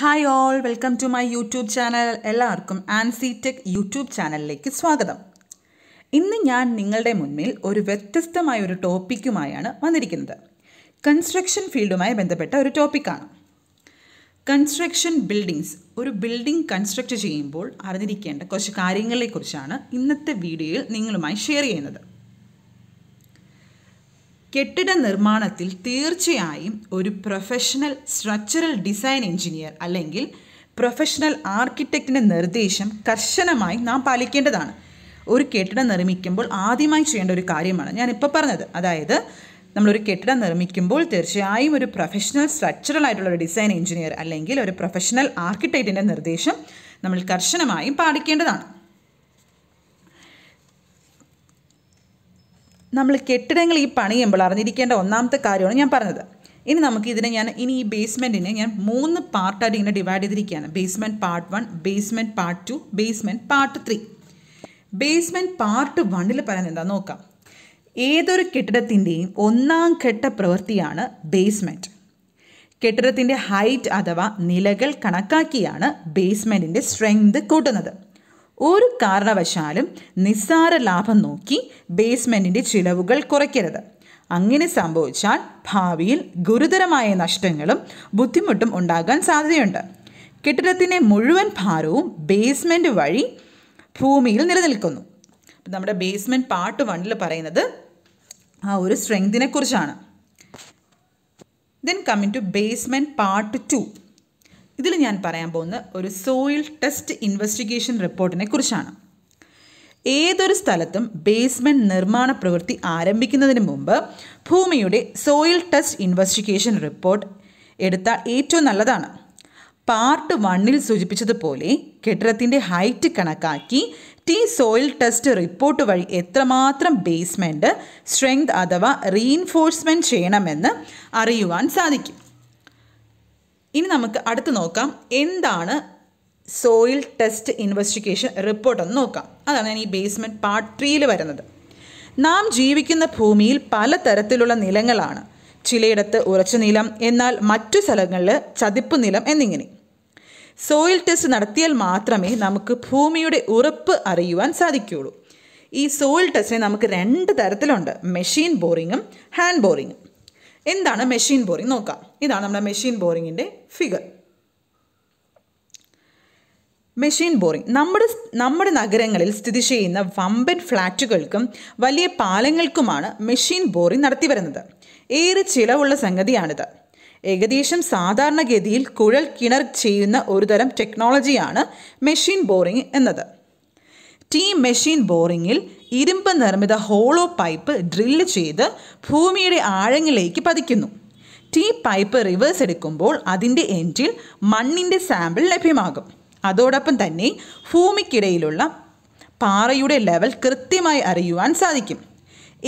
hi all welcome to my YouTube channel എല്ലാവർക്കും Ancy tech YouTube ചാനലിലേക്ക് സ്വാഗതം ഇന്ന് ഞാൻ നിങ്ങളുടെ മുന്നിൽ ഒരു വ്യത്യസ്തമായ ഒരു ടോപ്പിക്കുമായാണ് വന്നിരിക്കുന്നത് കൺസ്ട്രക്ഷൻ ഫീൽഡുമായി ബന്ധപ്പെട്ട ഒരു ടോപ്പിക്കാണ് കൺസ്ട്രക്ഷൻ ബിൽഡിങ്സ് ഒരു ബിൽഡിംഗ് കൺസ്ട്രക്റ്റ് ചെയ്യുമ്പോൾ അറിഞ്ഞിരിക്കേണ്ട കുറച്ച് കാര്യങ്ങളെക്കുറിച്ചാണ് ഇന്നത്തെ വീഡിയോയിൽ നിങ്ങളുമായി ഷെയർ ചെയ്യുന്നത് കെട്ടിട നിർമ്മാണത്തിൽ തീർച്ചയായും ഒരു പ്രൊഫഷണൽ സ്ട്രക്ചറൽ ഡിസൈൻ എഞ്ചിനീയർ അല്ലെങ്കിൽ പ്രൊഫഷണൽ ആർക്കിടെക്റ്റിൻ്റെ നിർദ്ദേശം കർശനമായി നാം പാലിക്കേണ്ടതാണ് ഒരു കെട്ടിടം നിർമ്മിക്കുമ്പോൾ ആദ്യമായി ചെയ്യേണ്ട ഒരു കാര്യമാണ് ഞാനിപ്പോൾ പറഞ്ഞത് അതായത് നമ്മളൊരു കെട്ടിടം നിർമ്മിക്കുമ്പോൾ തീർച്ചയായും ഒരു പ്രൊഫഷണൽ സ്ട്രക്ചറൽ ആയിട്ടുള്ള ഒരു ഡിസൈൻ എഞ്ചിനീയർ അല്ലെങ്കിൽ ഒരു പ്രൊഫഷണൽ ആർക്കിടെക്റ്റിൻ്റെ നിർദ്ദേശം നമ്മൾ കർശനമായും പാലിക്കേണ്ടതാണ് നമ്മൾ കെട്ടിടങ്ങൾ ഈ പണിയുമ്പോൾ അറിഞ്ഞിരിക്കേണ്ട ഒന്നാമത്തെ കാര്യമാണ് ഞാൻ പറഞ്ഞത് ഇനി നമുക്ക് ഇതിനെ ഞാൻ ഇനി ഈ ബേസ്മെൻറ്റിനെ ഞാൻ മൂന്ന് പാർട്ടായിട്ട് ഇങ്ങനെ ഡിവൈഡ് ചെയ്തിരിക്കുകയാണ് basement part one basement part two basement part three basement part വണ്ണിൽ പറയുന്നത് എന്താ നോക്കാം ഏതൊരു കെട്ടിടത്തിൻ്റെയും ഒന്നാം ഘട്ട പ്രവൃത്തിയാണ് ബേസ്മെൻറ്റ് കെട്ടിടത്തിൻ്റെ ഹൈറ്റ് അഥവാ നിലകൾ കണക്കാക്കിയാണ് ബേസ്മെൻറ്റിൻ്റെ സ്ട്രെങ്ത് കൂട്ടുന്നത് ഒരു കാരണവശാലും നിസ്സാര ലാഭം നോക്കി ബേസ്മെൻറ്റിൻ്റെ ചിലവുകൾ കുറയ്ക്കരുത് അങ്ങനെ സംഭവിച്ചാൽ ഭാവിയിൽ ഗുരുതരമായ നഷ്ടങ്ങളും ബുദ്ധിമുട്ടും ഉണ്ടാകാൻ സാധ്യതയുണ്ട് കെട്ടിടത്തിൻ്റെ മുഴുവൻ ഭാരവും ബേസ്മെൻറ്റ് വഴി ഭൂമിയിൽ നിലനിൽക്കുന്നു നമ്മുടെ ബേസ്മെൻറ്റ് പാർട്ട് വണ്ണിൽ പറയുന്നത് ആ ഒരു സ്ട്രെങ്തിനെ കുറിച്ചാണ് then coming to basement part two ഇതിൽ ഞാൻ പറയാൻ പോകുന്ന ഒരു സോയിൽ ടെസ്റ്റ് ഇൻവെസ്റ്റിഗേഷൻ റിപ്പോർട്ടിനെ കുറിച്ചാണ് ഏതൊരു സ്ഥലത്തും ബേസ്മെൻറ്റ് നിർമ്മാണ പ്രവൃത്തി ആരംഭിക്കുന്നതിന് മുമ്പ് ഭൂമിയുടെ സോയിൽ ടെസ്റ്റ് ഇൻവെസ്റ്റിഗേഷൻ റിപ്പോർട്ട് എടുത്താൽ ഏറ്റവും നല്ലതാണ് പാർട്ട് വണ്ണിൽ സൂചിപ്പിച്ചതുപോലെ കെട്ടിടത്തിൻ്റെ ഹൈറ്റ് കണക്കാക്കി ടി സോയിൽ ടെസ്റ്റ് റിപ്പോർട്ട് വഴി എത്രമാത്രം ബേസ്മെൻറ്റ് സ്ട്രെങ്ത് അഥവാ റീഇൻഫോഴ്സ്മെൻറ്റ് ചെയ്യണമെന്ന് അറിയുവാൻ സാധിക്കും ഇനി നമുക്ക് അടുത്ത് നോക്കാം എന്താണ് സോയിൽ ടെസ്റ്റ് ഇൻവെസ്റ്റിഗേഷൻ എന്ന് നോക്കാം അതാണ് ഞാൻ ഈ ബേസ്മെൻറ്റ് പാർട്ട് ത്രീയിൽ വരുന്നത് നാം ജീവിക്കുന്ന ഭൂമിയിൽ പലതരത്തിലുള്ള നിലങ്ങളാണ് ചിലയിടത്ത് ഉറച്ച നിലം എന്നാൽ മറ്റു സ്ഥലങ്ങളിൽ ചതിപ്പ് നിലം എന്നിങ്ങനെ സോയിൽ ടെസ്റ്റ് നടത്തിയാൽ മാത്രമേ നമുക്ക് ഭൂമിയുടെ ഉറപ്പ് അറിയുവാൻ സാധിക്കുകയുള്ളൂ ഈ സോയിൽ ടെസ്റ്റിനെ നമുക്ക് രണ്ട് തരത്തിലുണ്ട് മെഷീൻ ബോറിങ്ങും ഹാൻഡ് ബോറിങ്ങും എന്താണ് മെഷീൻ ബോറിംഗ് നോക്കാം ഇതാണ് നമ്മുടെ മെഷീൻ ബോറിങ്ങിൻ്റെ ഫിഗർ മെഷീൻ ബോറിംഗ് നമ്മുടെ നമ്മുടെ നഗരങ്ങളിൽ സ്ഥിതി ചെയ്യുന്ന വമ്പൻ ഫ്ലാറ്റുകൾക്കും വലിയ പാലങ്ങൾക്കുമാണ് മെഷീൻ ബോറിംഗ് നടത്തി വരുന്നത് ഏറെ ചിലവുള്ള സംഗതിയാണിത് ഏകദേശം സാധാരണഗതിയിൽ കുഴൽ കിണർ ചെയ്യുന്ന ഒരുതരം ടെക്നോളജിയാണ് മെഷീൻ ബോറിംഗ് എന്നത് സ്റ്റീം മെഷീൻ ബോറിങ്ങിൽ ഇരുമ്പ് നിർമ്മിത ഹോളോ പൈപ്പ് ഡ്രില്ല് ചെയ്ത് ഭൂമിയുടെ ആഴങ്ങളിലേക്ക് പതിക്കുന്നു ടീ പൈപ്പ് റിവേഴ്സ് എടുക്കുമ്പോൾ അതിൻ്റെ എൻഡിൽ മണ്ണിൻ്റെ സാമ്പിൾ ലഭ്യമാകും അതോടൊപ്പം തന്നെ ഭൂമിക്കിടയിലുള്ള പാറയുടെ ലെവൽ കൃത്യമായി അറിയുവാൻ സാധിക്കും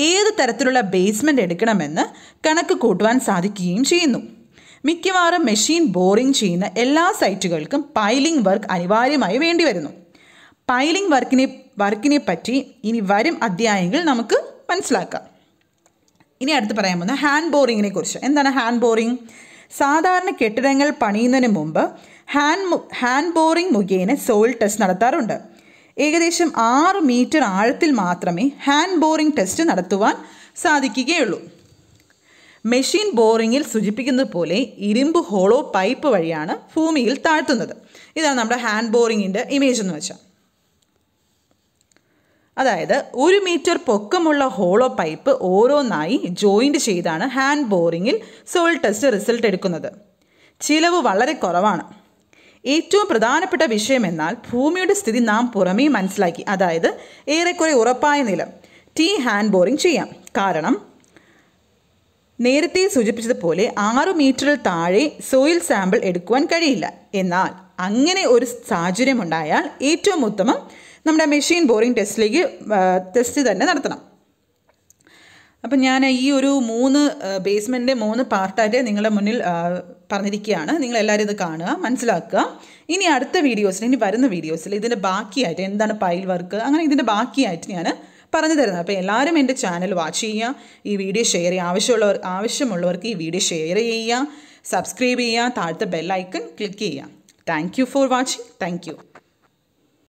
ഏത് തരത്തിലുള്ള ബേസ്മെൻ്റ് എടുക്കണമെന്ന് കണക്ക് കൂട്ടുവാൻ സാധിക്കുകയും ചെയ്യുന്നു മിക്കവാറും മെഷീൻ ബോറിംഗ് ചെയ്യുന്ന എല്ലാ സൈറ്റുകൾക്കും പൈലിംഗ് വർക്ക് അനിവാര്യമായി വേണ്ടിവരുന്നു പൈലിംഗ് വർക്കിനെ വർക്കിനെ പറ്റി ഇനി വരും അധ്യായങ്ങൾ നമുക്ക് മനസ്സിലാക്കാം ഇനി അടുത്ത് പറയാൻ പോകുന്ന ഹാൻഡ് ബോറിങ്ങിനെ കുറിച്ച് എന്താണ് ഹാൻഡ് ബോറിങ് സാധാരണ കെട്ടിടങ്ങൾ പണിയുന്നതിന് മുമ്പ് ഹാൻഡ് ഹാൻഡ് ബോറിംഗ് മുഖേന സോയിൽ ടെസ്റ്റ് നടത്താറുണ്ട് ഏകദേശം ആറ് മീറ്റർ ആഴത്തിൽ മാത്രമേ ഹാൻഡ് ബോറിംഗ് ടെസ്റ്റ് നടത്തുവാൻ സാധിക്കുകയുള്ളൂ മെഷീൻ ബോറിങ്ങിൽ സൂചിപ്പിക്കുന്നത് പോലെ ഇരുമ്പ് ഹോളോ പൈപ്പ് വഴിയാണ് ഭൂമിയിൽ താഴ്ത്തുന്നത് ഇതാണ് നമ്മുടെ ഹാൻഡ് ബോറിങ്ങിൻ്റെ ഇമേജ് എന്ന് വെച്ചാൽ അതായത് ഒരു മീറ്റർ പൊക്കമുള്ള ഹോളോ പൈപ്പ് ഓരോന്നായി ജോയിൻറ്റ് ചെയ്താണ് ഹാൻഡ് ബോറിങ്ങിൽ സോയിൽ ടെസ്റ്റ് റിസൾട്ട് എടുക്കുന്നത് ചിലവ് വളരെ കുറവാണ് ഏറ്റവും പ്രധാനപ്പെട്ട വിഷയം എന്നാൽ ഭൂമിയുടെ സ്ഥിതി നാം പുറമേ മനസ്സിലാക്കി അതായത് ഏറെക്കുറെ ഉറപ്പായ നില ടീ ഹാൻഡ് ബോറിംഗ് ചെയ്യാം കാരണം നേരത്തെ സൂചിപ്പിച്ചതുപോലെ ആറു മീറ്ററിൽ താഴെ സോയിൽ സാമ്പിൾ എടുക്കുവാൻ കഴിയില്ല എന്നാൽ അങ്ങനെ ഒരു സാഹചര്യമുണ്ടായാൽ ഏറ്റവും ഉത്തമം നമ്മുടെ മെഷീൻ ബോറിംഗ് ടെസ്റ്റിലേക്ക് ടെസ്റ്റ് തന്നെ നടത്തണം അപ്പം ഞാൻ ഈ ഒരു മൂന്ന് ബേസ്മെൻറ്റിൻ്റെ മൂന്ന് പാർട്ടായിട്ട് നിങ്ങളുടെ മുന്നിൽ പറഞ്ഞിരിക്കുകയാണ് നിങ്ങളെല്ലാവരും ഇത് കാണുക മനസ്സിലാക്കുക ഇനി അടുത്ത വീഡിയോസിൽ ഇനി വരുന്ന വീഡിയോസിൽ ഇതിൻ്റെ ബാക്കിയായിട്ട് എന്താണ് പൈൽ വർക്ക് അങ്ങനെ ഇതിൻ്റെ ബാക്കിയായിട്ട് ഞാൻ പറഞ്ഞു തരുന്നത് അപ്പോൾ എല്ലാവരും എൻ്റെ ചാനൽ വാച്ച് ചെയ്യുക ഈ വീഡിയോ ഷെയർ ചെയ്യുക ആവശ്യമുള്ളവർ ആവശ്യമുള്ളവർക്ക് ഈ വീഡിയോ ഷെയർ ചെയ്യുക സബ്സ്ക്രൈബ് ചെയ്യുക താഴത്തെ ബെൽ ഐക്കൺ ക്ലിക്ക് ചെയ്യുക thank you for watching thank U